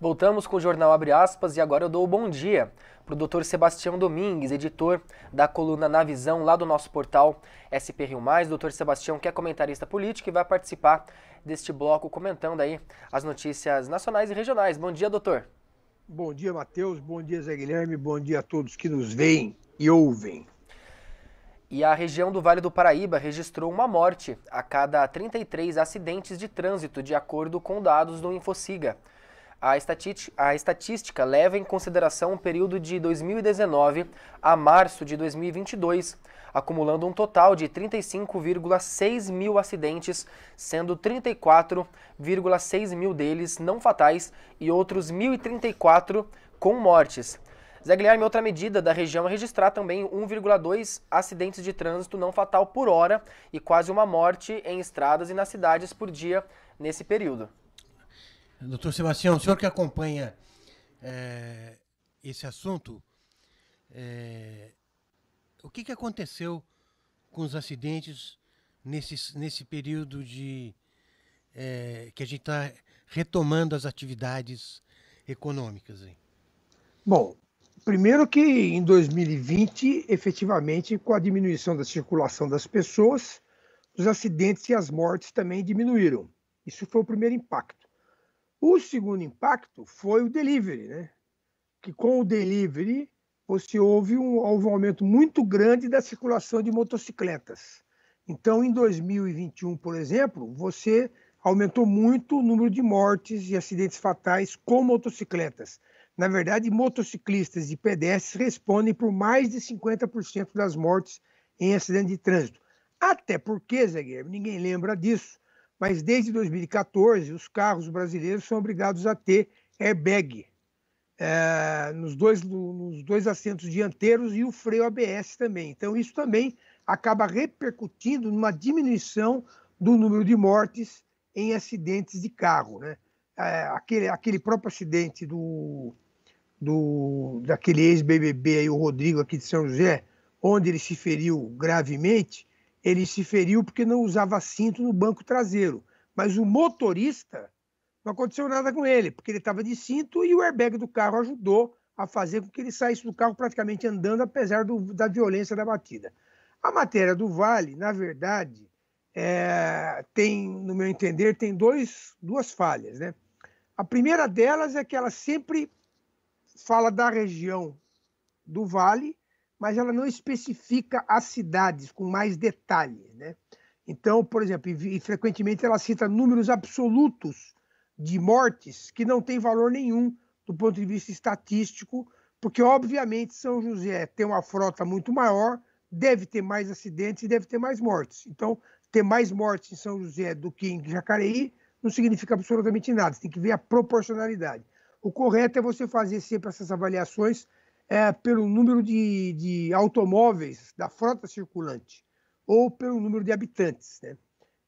Voltamos com o jornal Abre Aspas e agora eu dou o bom dia para o doutor Sebastião Domingues, editor da coluna Na Visão, lá do nosso portal SP Rio Mais. Doutor Sebastião, que é comentarista político e vai participar deste bloco comentando aí as notícias nacionais e regionais. Bom dia, doutor. Bom dia, Matheus. Bom dia, Zé Guilherme. Bom dia a todos que nos veem e ouvem. E a região do Vale do Paraíba registrou uma morte a cada 33 acidentes de trânsito, de acordo com dados do InfoSiga. A, a estatística leva em consideração o período de 2019 a março de 2022, acumulando um total de 35,6 mil acidentes, sendo 34,6 mil deles não fatais e outros 1.034 com mortes. Zé Guilherme, outra medida da região é registrar também 1,2 acidentes de trânsito não fatal por hora e quase uma morte em estradas e nas cidades por dia nesse período. Doutor Sebastião, o senhor que acompanha é, esse assunto, é, o que, que aconteceu com os acidentes nesse, nesse período de é, que a gente está retomando as atividades econômicas? Hein? Bom, primeiro que em 2020, efetivamente, com a diminuição da circulação das pessoas, os acidentes e as mortes também diminuíram. Isso foi o primeiro impacto. O segundo impacto foi o delivery, né? que com o delivery você houve um, houve um aumento muito grande da circulação de motocicletas. Então, em 2021, por exemplo, você aumentou muito o número de mortes e acidentes fatais com motocicletas. Na verdade, motociclistas e pedestres respondem por mais de 50% das mortes em acidente de trânsito. Até porque, Zé Guilherme, ninguém lembra disso, mas desde 2014 os carros brasileiros são obrigados a ter airbag é, nos, dois, nos dois assentos dianteiros e o freio ABS também. Então isso também acaba repercutindo numa diminuição do número de mortes em acidentes de carro, né? É, aquele, aquele próprio acidente do, do daquele ex-BBB aí, o Rodrigo aqui de São José, onde ele se feriu gravemente, ele se feriu porque não usava cinto no banco traseiro. Mas o motorista não aconteceu nada com ele, porque ele estava de cinto e o airbag do carro ajudou a fazer com que ele saísse do carro praticamente andando, apesar do, da violência da batida. A matéria do Vale, na verdade, é, tem, no meu entender, tem dois, duas falhas. Né? A primeira delas é que ela sempre fala da região do Vale mas ela não especifica as cidades com mais detalhes. Né? Então, por exemplo, e frequentemente ela cita números absolutos de mortes que não têm valor nenhum do ponto de vista estatístico, porque, obviamente, São José tem uma frota muito maior, deve ter mais acidentes e deve ter mais mortes. Então, ter mais mortes em São José do que em Jacareí não significa absolutamente nada, você tem que ver a proporcionalidade. O correto é você fazer sempre essas avaliações é, pelo número de, de automóveis da frota circulante ou pelo número de habitantes. Né?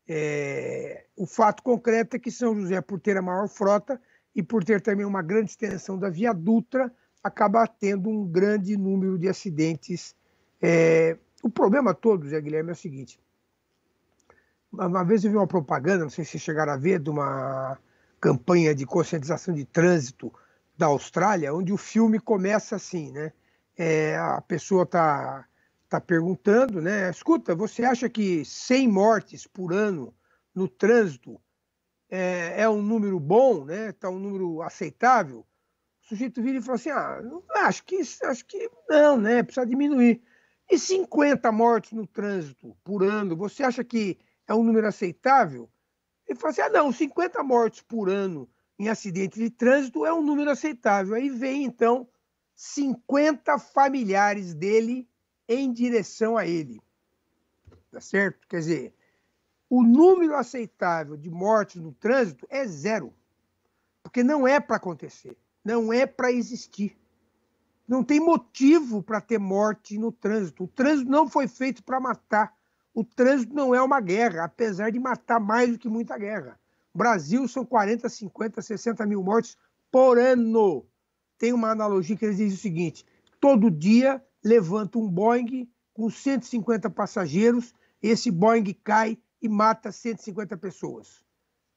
É, o fato concreto é que São José, por ter a maior frota e por ter também uma grande extensão da Via Dutra, acaba tendo um grande número de acidentes. É, o problema todo, Zé Guilherme, é o seguinte. Uma vez eu vi uma propaganda, não sei se chegaram a ver, de uma campanha de conscientização de trânsito da Austrália, onde o filme começa assim, né? É, a pessoa está tá perguntando, né? Escuta, você acha que 100 mortes por ano no trânsito é, é um número bom, né? Tá um número aceitável? O sujeito vira e fala assim, ah, acho que, acho que não, né? Precisa diminuir. E 50 mortes no trânsito por ano, você acha que é um número aceitável? Ele fala assim, ah, não, 50 mortes por ano em acidente de trânsito é um número aceitável. Aí vem, então, 50 familiares dele em direção a ele. Tá certo? Quer dizer, o número aceitável de mortes no trânsito é zero. Porque não é para acontecer, não é para existir. Não tem motivo para ter morte no trânsito. O trânsito não foi feito para matar. O trânsito não é uma guerra, apesar de matar mais do que muita guerra. Brasil são 40, 50, 60 mil mortes por ano. Tem uma analogia que eles dizem o seguinte: todo dia levanta um Boeing com 150 passageiros, esse Boeing cai e mata 150 pessoas.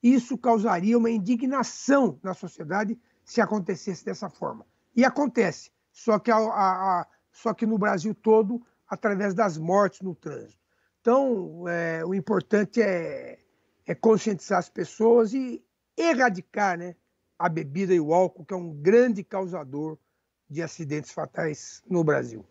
Isso causaria uma indignação na sociedade se acontecesse dessa forma. E acontece, só que, a, a, a, só que no Brasil todo, através das mortes no trânsito. Então, é, o importante é é conscientizar as pessoas e erradicar né, a bebida e o álcool, que é um grande causador de acidentes fatais no Brasil.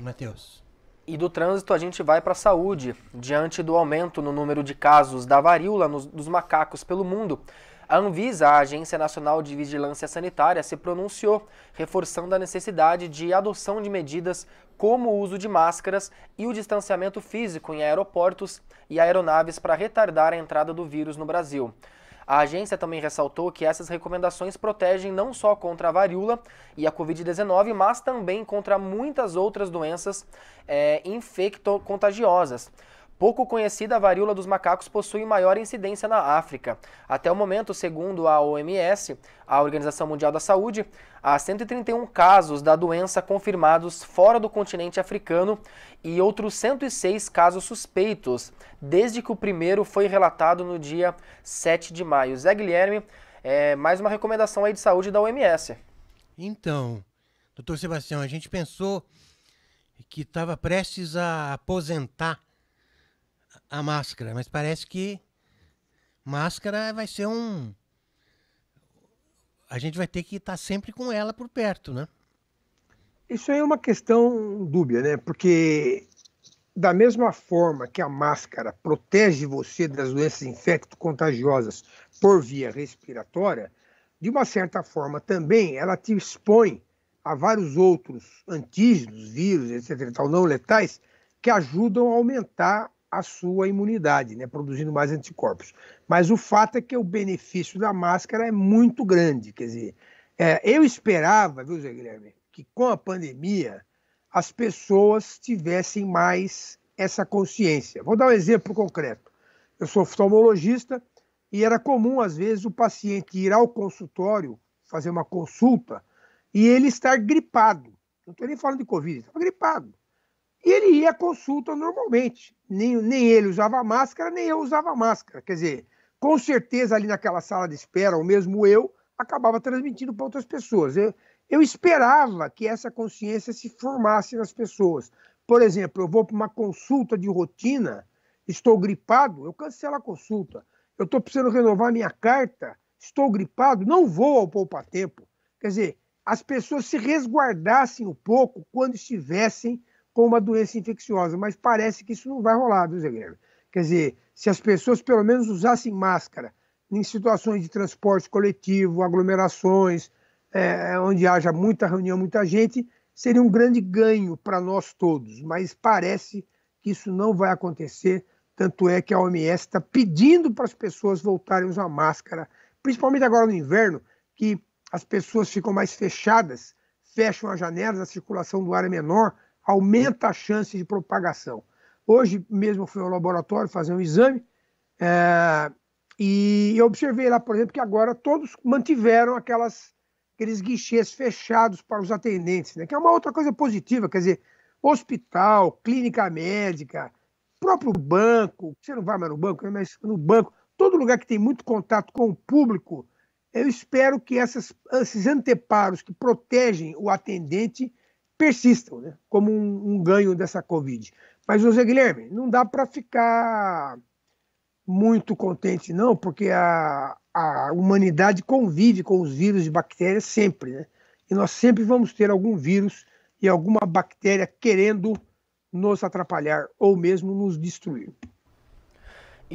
Matheus. E do trânsito a gente vai para a saúde. Diante do aumento no número de casos da varíola nos, dos macacos pelo mundo, a Anvisa, a Agência Nacional de Vigilância Sanitária, se pronunciou, reforçando a necessidade de adoção de medidas como o uso de máscaras e o distanciamento físico em aeroportos e aeronaves para retardar a entrada do vírus no Brasil. A agência também ressaltou que essas recomendações protegem não só contra a varíola e a Covid-19, mas também contra muitas outras doenças é, infecto-contagiosas. Pouco conhecida, a varíola dos macacos possui maior incidência na África. Até o momento, segundo a OMS, a Organização Mundial da Saúde, há 131 casos da doença confirmados fora do continente africano e outros 106 casos suspeitos, desde que o primeiro foi relatado no dia 7 de maio. Zé Guilherme, é mais uma recomendação aí de saúde da OMS. Então, doutor Sebastião, a gente pensou que estava prestes a aposentar a máscara, mas parece que máscara vai ser um. A gente vai ter que estar sempre com ela por perto, né? Isso aí é uma questão dúbia, né? Porque da mesma forma que a máscara protege você das doenças infecto-contagiosas por via respiratória, de uma certa forma também ela te expõe a vários outros antígenos, vírus, etc. Tal, não letais, que ajudam a aumentar a sua imunidade, né, produzindo mais anticorpos. Mas o fato é que o benefício da máscara é muito grande. Quer dizer, é, eu esperava, viu, Zé Guilherme, que com a pandemia as pessoas tivessem mais essa consciência. Vou dar um exemplo concreto. Eu sou oftalmologista e era comum, às vezes, o paciente ir ao consultório fazer uma consulta e ele estar gripado. Não estou nem falando de Covid, estava gripado. E ele ia à consulta normalmente. Nem, nem ele usava máscara, nem eu usava máscara. Quer dizer, com certeza ali naquela sala de espera, ou mesmo eu, acabava transmitindo para outras pessoas. Eu, eu esperava que essa consciência se formasse nas pessoas. Por exemplo, eu vou para uma consulta de rotina, estou gripado, eu cancelo a consulta. Eu estou precisando renovar minha carta, estou gripado, não vou ao poupa-tempo. Quer dizer, as pessoas se resguardassem um pouco quando estivessem com uma doença infecciosa, mas parece que isso não vai rolar, viu, Zé Guilherme? Quer dizer, se as pessoas pelo menos usassem máscara em situações de transporte coletivo, aglomerações, é, é onde haja muita reunião, muita gente, seria um grande ganho para nós todos, mas parece que isso não vai acontecer. Tanto é que a OMS está pedindo para as pessoas voltarem a usar máscara, principalmente agora no inverno, que as pessoas ficam mais fechadas, fecham as janelas, a circulação do ar é menor, aumenta a chance de propagação. Hoje mesmo fui ao laboratório fazer um exame é, e eu observei lá, por exemplo, que agora todos mantiveram aquelas, aqueles guichês fechados para os atendentes, né, que é uma outra coisa positiva, quer dizer, hospital, clínica médica, próprio banco, você não vai mais no banco, mas no banco, todo lugar que tem muito contato com o público, eu espero que essas, esses anteparos que protegem o atendente persistam, né? como um, um ganho dessa Covid. Mas, José Guilherme, não dá para ficar muito contente, não, porque a, a humanidade convive com os vírus e bactérias sempre, né? E nós sempre vamos ter algum vírus e alguma bactéria querendo nos atrapalhar ou mesmo nos destruir.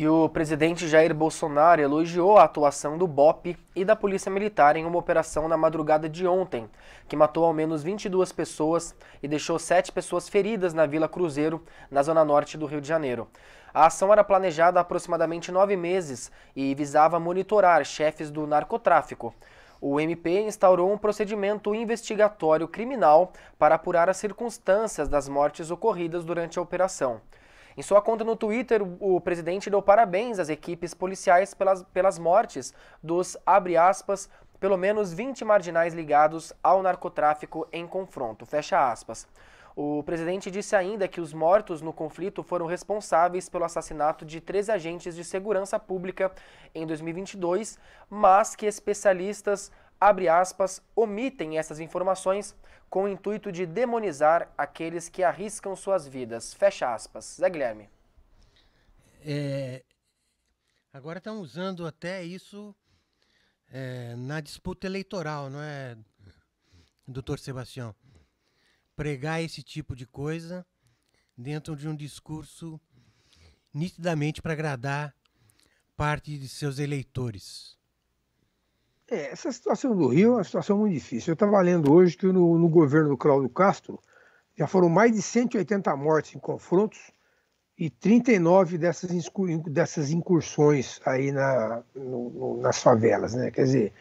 E o presidente Jair Bolsonaro elogiou a atuação do BOP e da Polícia Militar em uma operação na madrugada de ontem, que matou ao menos 22 pessoas e deixou sete pessoas feridas na Vila Cruzeiro, na zona norte do Rio de Janeiro. A ação era planejada há aproximadamente nove meses e visava monitorar chefes do narcotráfico. O MP instaurou um procedimento investigatório criminal para apurar as circunstâncias das mortes ocorridas durante a operação. Em sua conta no Twitter, o presidente deu parabéns às equipes policiais pelas, pelas mortes dos, abre aspas, pelo menos 20 marginais ligados ao narcotráfico em confronto, fecha aspas. O presidente disse ainda que os mortos no conflito foram responsáveis pelo assassinato de três agentes de segurança pública em 2022, mas que especialistas abre aspas, omitem essas informações com o intuito de demonizar aqueles que arriscam suas vidas. Fecha aspas. Zé Guilherme. É, agora estão usando até isso é, na disputa eleitoral, não é, doutor Sebastião? Pregar esse tipo de coisa dentro de um discurso nitidamente para agradar parte de seus eleitores. É, essa situação do Rio é uma situação muito difícil. Eu estava lendo hoje que no, no governo do Cláudio Castro já foram mais de 180 mortes em confrontos e 39 dessas, dessas incursões aí na, no, no, nas favelas, né? Quer dizer,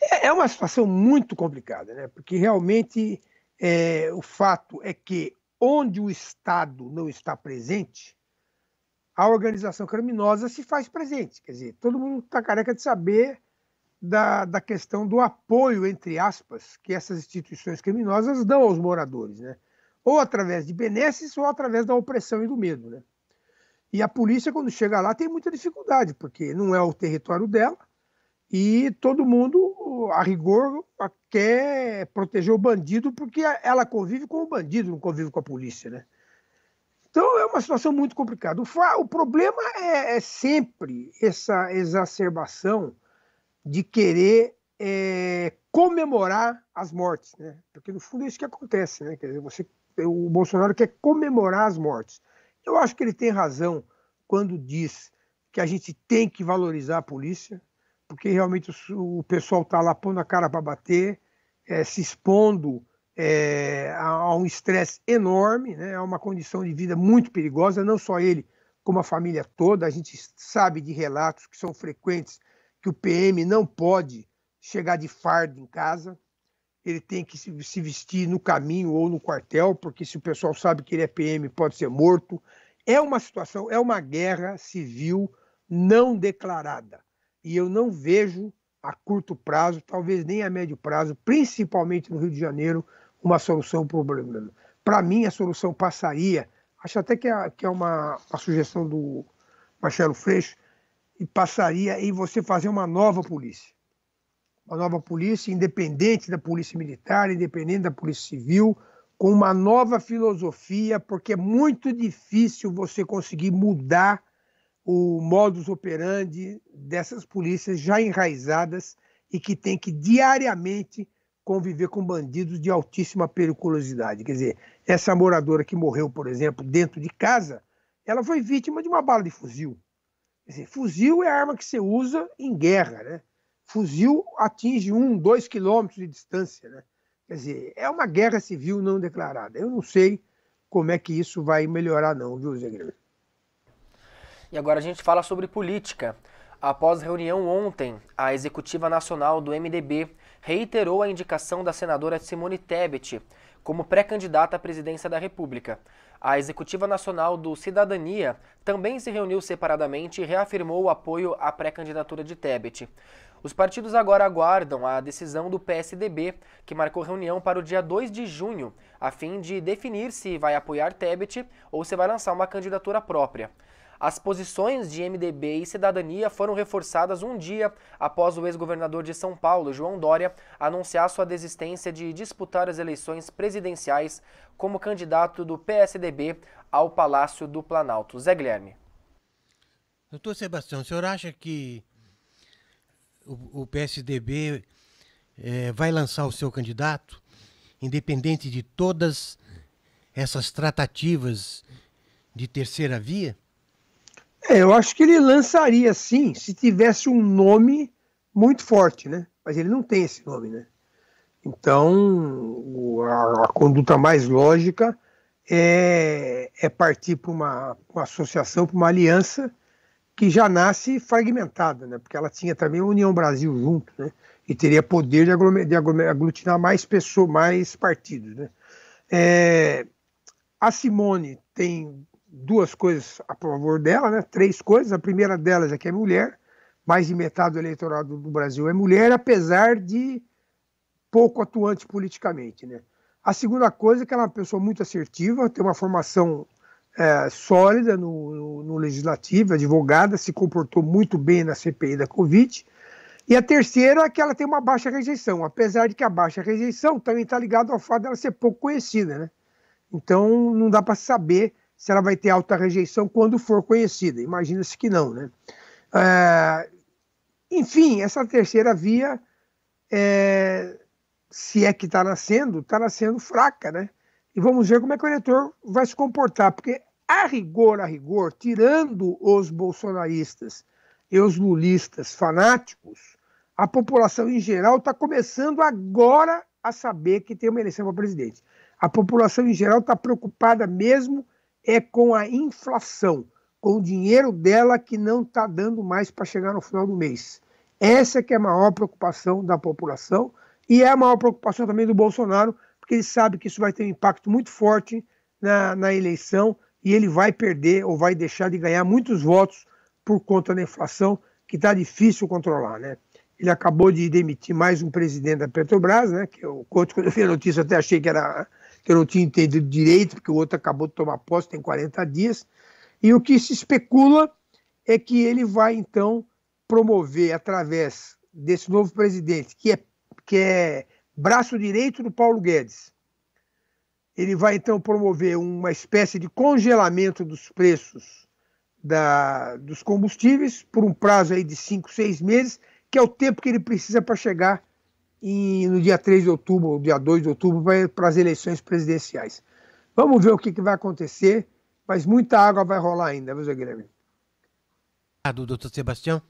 é, é uma situação muito complicada, né? Porque realmente é, o fato é que onde o Estado não está presente, a organização criminosa se faz presente. Quer dizer, todo mundo está careca de saber da, da questão do apoio, entre aspas, que essas instituições criminosas dão aos moradores, né? ou através de benesses ou através da opressão e do medo. Né? E a polícia, quando chega lá, tem muita dificuldade, porque não é o território dela e todo mundo, a rigor, quer proteger o bandido porque ela convive com o bandido, não convive com a polícia. Né? Então é uma situação muito complicada. O, o problema é, é sempre essa exacerbação de querer é, comemorar as mortes, né? Porque no fundo é isso que acontece, né? Quer dizer, você, o Bolsonaro quer comemorar as mortes. Eu acho que ele tem razão quando diz que a gente tem que valorizar a polícia, porque realmente o, o pessoal está lá pondo a cara para bater, é, se expondo é, a, a, um estresse enorme, né? a é uma condição de vida muito perigosa, não só ele, como a família toda. A gente sabe de relatos que são frequentes que o PM não pode chegar de fardo em casa, ele tem que se vestir no caminho ou no quartel, porque se o pessoal sabe que ele é PM, pode ser morto. É uma situação, é uma guerra civil não declarada. E eu não vejo a curto prazo, talvez nem a médio prazo, principalmente no Rio de Janeiro, uma solução para o problema. Para mim, a solução passaria, acho até que é, é uma, uma sugestão do Marcelo Freixo, e passaria em você fazer uma nova polícia. Uma nova polícia independente da polícia militar, independente da polícia civil, com uma nova filosofia, porque é muito difícil você conseguir mudar o modus operandi dessas polícias já enraizadas e que tem que diariamente conviver com bandidos de altíssima periculosidade. Quer dizer, essa moradora que morreu, por exemplo, dentro de casa, ela foi vítima de uma bala de fuzil. Dizer, fuzil é a arma que você usa em guerra, né? Fuzil atinge um, dois quilômetros de distância, né? Quer dizer, é uma guerra civil não declarada. Eu não sei como é que isso vai melhorar, não, viu, Zé Grande? E agora a gente fala sobre política. Após reunião ontem, a Executiva Nacional do MDB reiterou a indicação da senadora Simone Tebet como pré-candidata à presidência da República. A Executiva Nacional do Cidadania também se reuniu separadamente e reafirmou o apoio à pré-candidatura de Tebet. Os partidos agora aguardam a decisão do PSDB, que marcou reunião para o dia 2 de junho, a fim de definir se vai apoiar Tebet ou se vai lançar uma candidatura própria. As posições de MDB e cidadania foram reforçadas um dia após o ex-governador de São Paulo, João Dória, anunciar sua desistência de disputar as eleições presidenciais como candidato do PSDB ao Palácio do Planalto. Zé Guilherme. Doutor Sebastião, o senhor acha que o, PSDB é, vai lançar o seu candidato, independente de todas essas tratativas de terceira via? É, eu acho que ele lançaria sim, se tivesse um nome muito forte, né? Mas ele não tem esse nome, né? Então, a, a conduta mais lógica é, é partir para uma, uma, associação, para uma aliança que já nasce fragmentada, né? Porque ela tinha também a União Brasil junto, né? E teria poder de, aglomer, de aglutinar mais pessoas, mais partidos, né? É, a Simone tem duas coisas a favor dela, né? três coisas. A primeira delas é que é mulher, mais de metade do eleitorado do Brasil é mulher, apesar de pouco atuante politicamente. Né? A segunda coisa é que ela é uma pessoa muito assertiva, tem uma formação é, sólida no, no, no legislativo, advogada, se comportou muito bem na CPI da Covid. E a terceira é que ela tem uma baixa rejeição, apesar de que a baixa rejeição também está ligada ao fato dela ser pouco conhecida. Né? Então não dá para saber se ela vai ter alta rejeição quando for conhecida. Imagina-se que não, né? É, enfim, essa terceira via, é, se é que está nascendo, está nascendo fraca, né? E vamos ver como é que o eleitor vai se comportar, porque a rigor, a rigor, tirando os bolsonaristas e os lulistas fanáticos, a população em geral está começando agora a saber que tem uma eleição para presidente. A população em geral está preocupada mesmo é com a inflação, com o dinheiro dela que não está dando mais para chegar no final do mês. Essa que é a maior preocupação da população e é a maior preocupação também do Bolsonaro, porque ele sabe que isso vai ter um impacto muito forte na, na eleição e ele vai perder ou vai deixar de ganhar muitos votos por conta da inflação, que está difícil controlar, né? Ele acabou de demitir mais um presidente da Petrobras, né? Que eu conto quando eu vi a notícia, até achei que era que eu não tinha entendido direito, porque o outro acabou de tomar posse, tem 40 dias. E o que se especula é que ele vai, então, promover, através desse novo presidente, que é, que é braço direito do Paulo Guedes, ele vai, então, promover uma espécie de congelamento dos preços da, dos combustíveis por um prazo aí de cinco, seis meses, que é o tempo que ele precisa para chegar e no dia 3 de outubro, ou dia 2 de outubro, vai para as eleições presidenciais. Vamos ver o que, que, vai acontecer, mas muita água vai rolar ainda, viu, Zé Guilherme? Ah, do doutor Sebastião?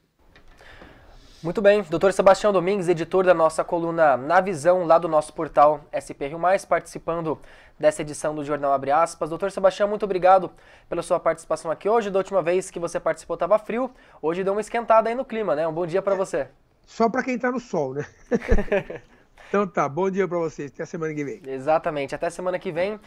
Muito bem, doutor Sebastião Domingues, editor da nossa coluna Na Visão, lá do nosso portal SP Mais, participando dessa edição do Jornal Abre Aspas. Doutor Sebastião, muito obrigado pela sua participação aqui hoje. Da última vez que você participou estava frio, hoje deu uma esquentada aí no clima, né? Um bom dia para é. você. É. Só para quem está no sol, né? então tá, bom dia para vocês. Até semana que vem. Exatamente, até semana que vem.